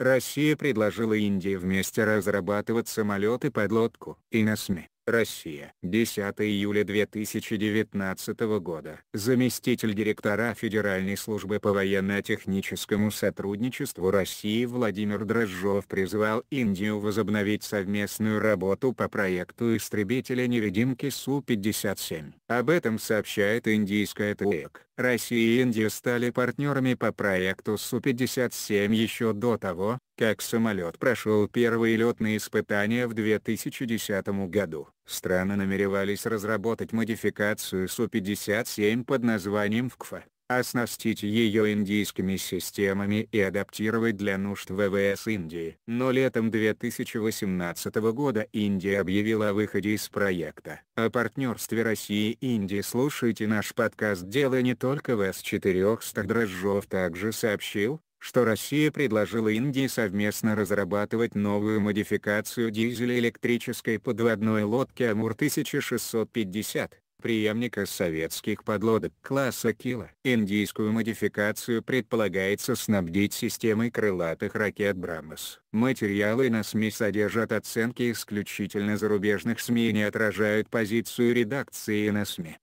Россия предложила Индии вместе разрабатывать самолеты под лодку. И на СМИ. Россия. 10 июля 2019 года. Заместитель директора Федеральной службы по военно-техническому сотрудничеству России Владимир Дрожжов призвал Индию возобновить совместную работу по проекту истребителя-невидимки Су-57. Об этом сообщает индийская ТУЭК. Россия и Индия стали партнерами по проекту Су-57 еще до того, как самолет прошел первые летные испытания в 2010 году. Страны намеревались разработать модификацию Су-57 под названием ВКФА, оснастить ее индийскими системами и адаптировать для нужд ВВС Индии. Но летом 2018 года Индия объявила о выходе из проекта. О партнерстве России и Индии слушайте наш подкаст «Дело не только в С-400». Дрожжов также сообщил, что Россия предложила Индии совместно разрабатывать новую модификацию дизеля электрической подводной лодки «Амур-1650», преемника советских подлодок класса Кила. Индийскую модификацию предполагается снабдить системой крылатых ракет «Брамос». Материалы на СМИ содержат оценки исключительно зарубежных СМИ и не отражают позицию редакции на СМИ.